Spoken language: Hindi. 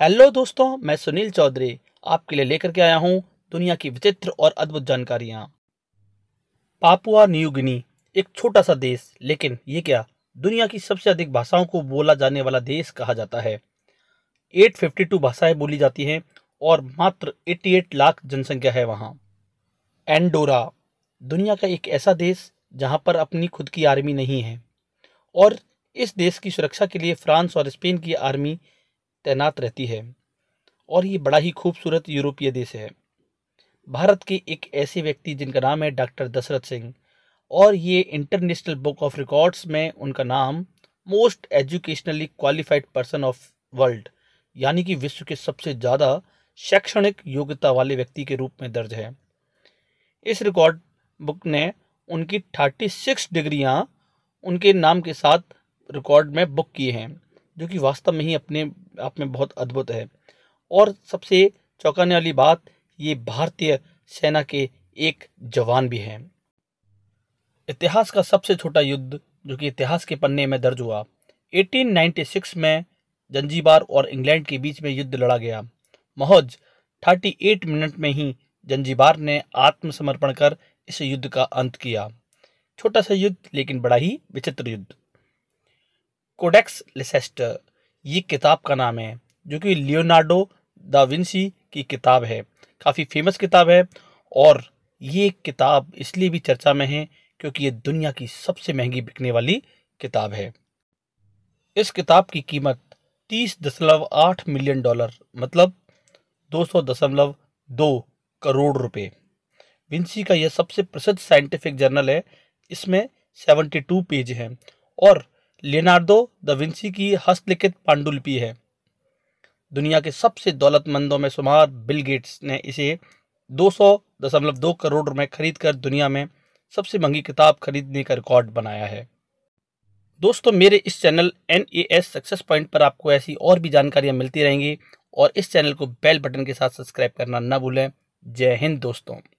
हेलो दोस्तों मैं सुनील चौधरी आपके लिए लेकर के आया हूँ दुनिया की विचित्र और अद्भुत जानकारियाँ पापुआ न्यू गिनी एक छोटा सा देश लेकिन ये क्या दुनिया की सबसे अधिक भाषाओं को बोला जाने वाला देश कहा जाता है 852 भाषाएं बोली जाती हैं और मात्र 88 लाख जनसंख्या है वहाँ एंडोरा दुनिया का एक ऐसा देश जहाँ पर अपनी खुद की आर्मी नहीं है और इस देश की सुरक्षा के लिए फ्रांस और स्पेन की आर्मी तैनात रहती है और ये बड़ा ही खूबसूरत यूरोपीय देश है भारत के एक ऐसे व्यक्ति जिनका नाम है डॉक्टर दशरथ सिंह और ये इंटरनेशनल बुक ऑफ रिकॉर्ड्स में उनका नाम most educationally qualified person of world यानी कि विश्व के सबसे ज़्यादा शैक्षणिक योग्यता वाले व्यक्ति के रूप में दर्ज है इस रिकॉर्ड बुक ने उनकी थर्टी सिक्स डिग्रियाँ उनके नाम के साथ रिकॉर्ड में बुक किए हैं जो कि वास्तव में ही अपने आप में बहुत अद्भुत है और सबसे चौंकाने वाली बात ये भारतीय सेना के एक जवान भी हैं इतिहास का सबसे छोटा युद्ध जो कि इतिहास के पन्ने में दर्ज हुआ 1896 में जंजीबार और इंग्लैंड के बीच में युद्ध लड़ा गया महज 38 मिनट में ही जंजीबार ने आत्मसमर्पण कर इस युद्ध का अंत किया छोटा सा युद्ध लेकिन बड़ा ही विचित्र युद्ध कोडेक्स लेसेस्टर ये किताब का नाम है जो कि लियोनार्डो दाविंसी विंसी की किताब है काफ़ी फेमस किताब है और ये किताब इसलिए भी चर्चा में है क्योंकि ये दुनिया की सबसे महंगी बिकने वाली किताब है इस किताब की कीमत तीस दशमलव आठ मिलियन डॉलर मतलब दो सौ दशमलव दो करोड़ रुपए विंसी का यह सबसे प्रसिद्ध साइंटिफिक जर्नल है इसमें सेवेंटी टू पेज हैं और लेनार्डो द विंसी की हस्तलिखित पांडुलिपि है दुनिया के सबसे दौलतमंदों में शुमार बिल गेट्स ने इसे दो सौ दशमलव दो करोड़ खरीद कर दुनिया में सबसे महंगी किताब खरीदने का रिकॉर्ड बनाया है दोस्तों मेरे इस channel N A S success point पर आपको ऐसी और भी जानकारियाँ मिलती रहेंगी और इस चैनल को बेल बटन के साथ सब्सक्राइब करना ना भूलें जय हिंद दोस्तों